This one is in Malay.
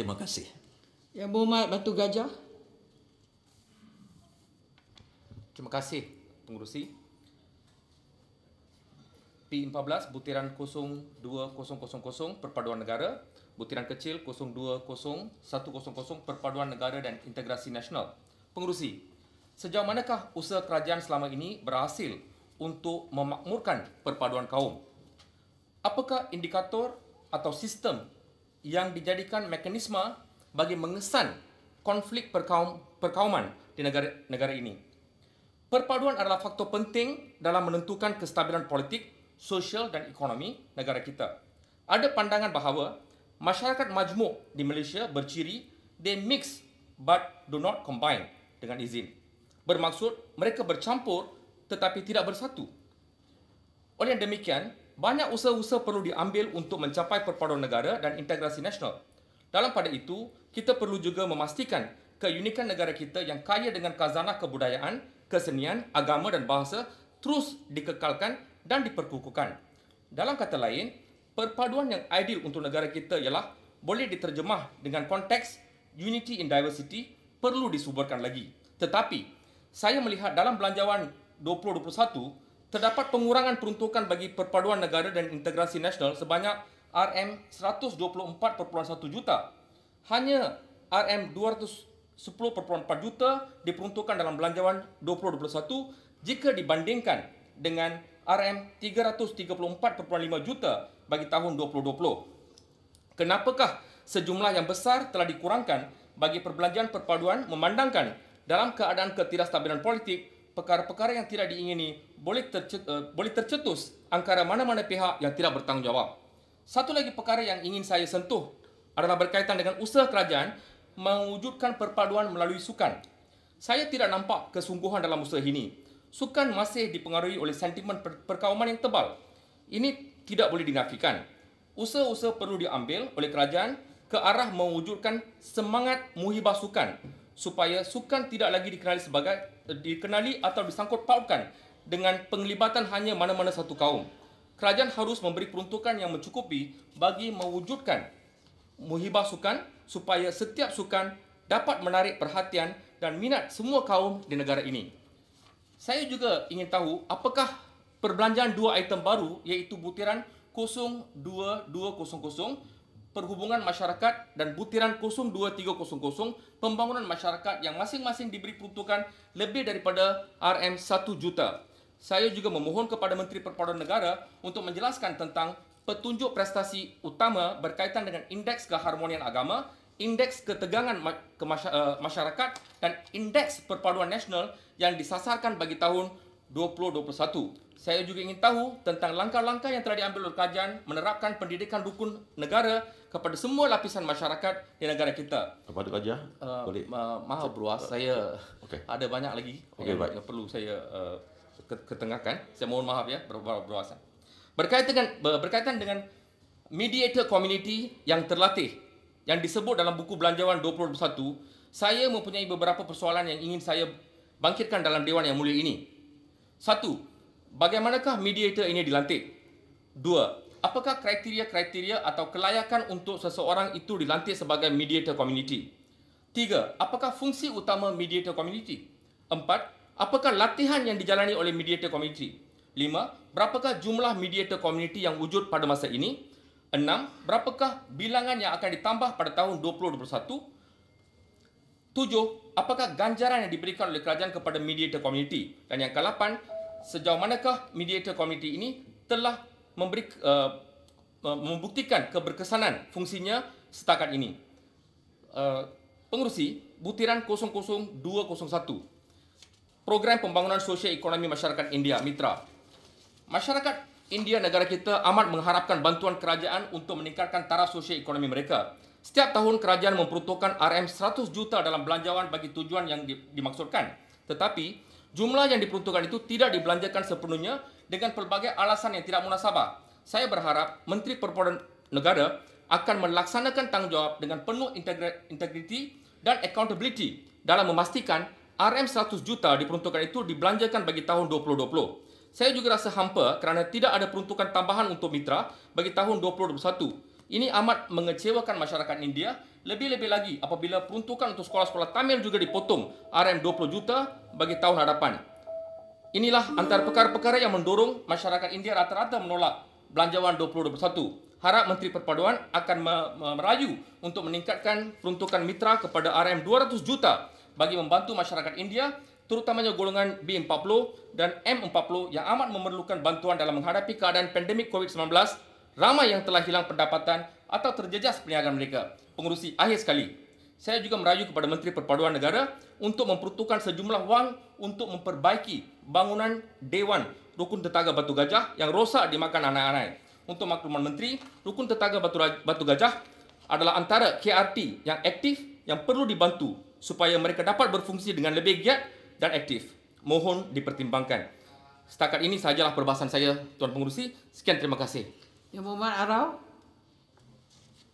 Terima kasih. Yang berhormat Batu Gajah. Terima kasih pengurusi. P14 butiran 02000 Perpaduan Negara, butiran kecil 020100 Perpaduan Negara dan Integrasi Nasional. Pengurusi, sejauh manakah usaha kerajaan selama ini berhasil untuk memakmurkan perpaduan kaum? Apakah indikator atau sistem yang dijadikan mekanisme bagi mengesan konflik perkaum, perkauman di negara, negara ini. Perpaduan adalah faktor penting dalam menentukan kestabilan politik, sosial dan ekonomi negara kita. Ada pandangan bahawa masyarakat majmuk di Malaysia berciri they mix but do not combine dengan izin. Bermaksud mereka bercampur tetapi tidak bersatu. Oleh demikian, banyak usaha-usaha perlu diambil untuk mencapai perpaduan negara dan integrasi nasional. Dalam pada itu, kita perlu juga memastikan keunikan negara kita yang kaya dengan khazanah kebudayaan, kesenian, agama dan bahasa terus dikekalkan dan diperkukuhkan. Dalam kata lain, perpaduan yang ideal untuk negara kita ialah boleh diterjemah dengan konteks unity in diversity perlu disuburkan lagi. Tetapi, saya melihat dalam belanjawan 2021, terdapat pengurangan peruntukan bagi perpaduan negara dan integrasi nasional sebanyak RM124.1 juta. Hanya RM210.4 juta diperuntukkan dalam belanjawan 2021 jika dibandingkan dengan RM334.5 juta bagi tahun 2020. Kenapakah sejumlah yang besar telah dikurangkan bagi perbelanjaan perpaduan memandangkan dalam keadaan ketidakstabilan politik perkara-perkara yang tidak diingini boleh tercetus, eh, boleh tercetus antara mana-mana pihak yang tidak bertanggungjawab. Satu lagi perkara yang ingin saya sentuh adalah berkaitan dengan usaha kerajaan mewujudkan perpaduan melalui sukan. Saya tidak nampak kesungguhan dalam usaha ini. Sukan masih dipengaruhi oleh sentimen per- perkawaman yang tebal. Ini tidak boleh dinafikan. Usaha-usaha perlu diambil oleh kerajaan ke arah mewujudkan semangat muhibah sukan supaya sukan tidak lagi dikenali sebagai eh, dikenali atau disangkut pautkan dengan penglibatan hanya mana-mana satu kaum. Kerajaan harus memberi peruntukan yang mencukupi bagi mewujudkan muhibah sukan supaya setiap sukan dapat menarik perhatian dan minat semua kaum di negara ini. Saya juga ingin tahu apakah perbelanjaan dua item baru iaitu butiran 02200 perhubungan masyarakat dan butiran kosong 2300 pembangunan masyarakat yang masing-masing diberi peruntukan lebih daripada RM1 juta. Saya juga memohon kepada Menteri Perpaduan Negara untuk menjelaskan tentang petunjuk prestasi utama berkaitan dengan indeks keharmonian agama, indeks ketegangan eh, masyarakat dan indeks perpaduan nasional yang disasarkan bagi tahun 2021 saya juga ingin tahu tentang langkah-langkah yang telah diambil oleh Kajian menerapkan pendidikan rukun negara kepada semua lapisan masyarakat di negara kita. Apa itu kerajaan? Uh, Ma- maaf, Bro. Saya okay. ada banyak lagi okay, yang, baik. perlu saya uh, ketengahkan. Saya mohon maaf ya, Bro. Berkaitan, berkaitan dengan mediator community yang terlatih yang disebut dalam buku Belanjawan 2021, saya mempunyai beberapa persoalan yang ingin saya bangkitkan dalam Dewan yang mulia ini. Satu, Bagaimanakah mediator ini dilantik? Dua, apakah kriteria-kriteria atau kelayakan untuk seseorang itu dilantik sebagai mediator community? Tiga, apakah fungsi utama mediator community? Empat, apakah latihan yang dijalani oleh mediator community? Lima, berapakah jumlah mediator community yang wujud pada masa ini? Enam, berapakah bilangan yang akan ditambah pada tahun 2021? Tujuh, apakah ganjaran yang diberikan oleh kerajaan kepada mediator community? Dan yang kelapan, sejauh manakah mediator komiti ini telah memberi uh, membuktikan keberkesanan fungsinya setakat ini. Uh, eh, pengurusi butiran 00201 Program Pembangunan Sosial Ekonomi Masyarakat India Mitra. Masyarakat India negara kita amat mengharapkan bantuan kerajaan untuk meningkatkan taraf sosial ekonomi mereka. Setiap tahun kerajaan memperuntukkan RM100 juta dalam belanjawan bagi tujuan yang dimaksudkan. Tetapi Jumlah yang diperuntukkan itu tidak dibelanjakan sepenuhnya dengan pelbagai alasan yang tidak munasabah. Saya berharap Menteri Perpaduan Negara akan melaksanakan tanggungjawab dengan penuh integriti dan accountability dalam memastikan RM100 juta diperuntukkan itu dibelanjakan bagi tahun 2020. Saya juga rasa hampa kerana tidak ada peruntukan tambahan untuk mitra bagi tahun 2021. Ini amat mengecewakan masyarakat India. Lebih-lebih lagi apabila peruntukan untuk sekolah-sekolah Tamil juga dipotong RM20 juta bagi tahun hadapan. Inilah antara perkara-perkara yang mendorong masyarakat India rata-rata menolak belanjawan 2021. Harap Menteri Perpaduan akan merayu untuk meningkatkan peruntukan mitra kepada RM200 juta bagi membantu masyarakat India terutamanya golongan B40 dan M40 yang amat memerlukan bantuan dalam menghadapi keadaan pandemik COVID-19 ramai yang telah hilang pendapatan atau terjejas perniagaan mereka. Pengurusi akhir sekali, saya juga merayu kepada Menteri Perpaduan Negara untuk memperuntukkan sejumlah wang untuk memperbaiki bangunan Dewan Rukun Tetaga Batu Gajah yang rosak dimakan anak-anak. Untuk makluman Menteri, Rukun Tetaga Batu, Batu Gajah adalah antara KRT yang aktif yang perlu dibantu supaya mereka dapat berfungsi dengan lebih giat dan aktif. Mohon dipertimbangkan. Setakat ini sajalah perbahasan saya, Tuan Pengurusi. Sekian terima kasih. Yang perempuan arau